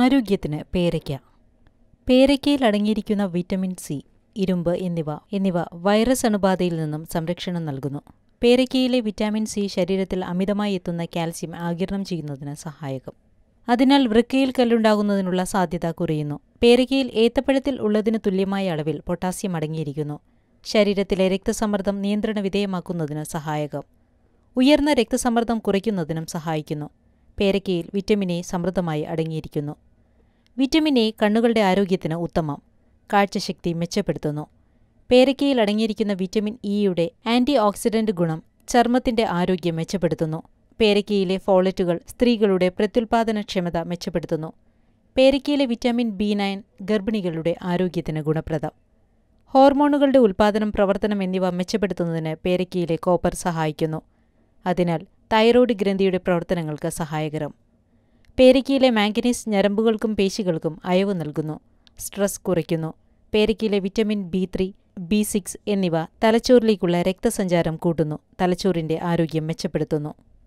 ആരോഗ്യത്തിന് പേരയ്ക്ക പേരയ്ക്കയിൽ അടങ്ങിയിരിക്കുന്ന വിറ്റമിൻ സി ഇരുമ്പ് എന്നിവ എന്നിവ വൈറസ് അണുബാധയിൽ നിന്നും സംരക്ഷണം നൽകുന്നു പേരയ്ക്കയിലെ വിറ്റാമിൻ സി ശരീരത്തിൽ അമിതമായി എത്തുന്ന കാൽസ്യം ആകിരണം ചെയ്യുന്നതിന് സഹായകം അതിനാൽ വൃക്കയിൽ കല്ലുണ്ടാകുന്നതിനുള്ള സാധ്യത കുറയുന്നു പേരയ്ക്കയിൽ ഏത്തപ്പഴത്തിൽ ഉള്ളതിന് തുല്യമായ അളവിൽ പൊട്ടാസ്യം അടങ്ങിയിരിക്കുന്നു ശരീരത്തിലെ രക്തസമ്മർദ്ദം നിയന്ത്രണ വിധേയമാക്കുന്നതിന് സഹായകം ഉയർന്ന രക്തസമ്മർദ്ദം കുറയ്ക്കുന്നതിനും സഹായിക്കുന്നു പേരക്കയിൽ വിറ്റമിൻ എ സമൃദ്ധമായി അടങ്ങിയിരിക്കുന്നു വിറ്റമിൻ എ കണ്ണുകളുടെ ആരോഗ്യത്തിന് ഉത്തമം കാഴ്ചശക്തി മെച്ചപ്പെടുത്തുന്നു പേരക്കയിൽ അടങ്ങിയിരിക്കുന്ന വിറ്റമിൻ ഇയുടെ ആൻറ്റി ഓക്സിഡൻറ്റ് ഗുണം ചർമ്മത്തിൻ്റെ ആരോഗ്യം മെച്ചപ്പെടുത്തുന്നു പേരക്കയിലെ ഫോളറ്റുകൾ സ്ത്രീകളുടെ പ്രത്യുൽപാദനക്ഷമത മെച്ചപ്പെടുത്തുന്നു പേരക്കയിലെ വിറ്റാമിൻ ബി നയൻ ഗർഭിണികളുടെ ആരോഗ്യത്തിന് ഗുണപ്രദം ഹോർമോണുകളുടെ ഉൽപാദനം പ്രവർത്തനം എന്നിവ മെച്ചപ്പെടുത്തുന്നതിന് പേരക്കയിലെ കോപ്പർ സഹായിക്കുന്നു അതിനാൽ തൈറോയ്ഡ് ഗ്രന്ഥിയുടെ പ്രവർത്തനങ്ങൾക്ക് സഹായകരം പേരിക്കയിലെ മാംഗനീസ് ഞരമ്പുകൾക്കും പേശികൾക്കും അയവ് നൽകുന്നു സ്ട്രെസ് കുറയ്ക്കുന്നു പേരിക്കയിലെ vitamin B three B six എന്നിവ തലച്ചോറിലേക്കുള്ള രക്തസഞ്ചാരം കൂട്ടുന്നു തലച്ചോറിൻ്റെ ആരോഗ്യം മെച്ചപ്പെടുത്തുന്നു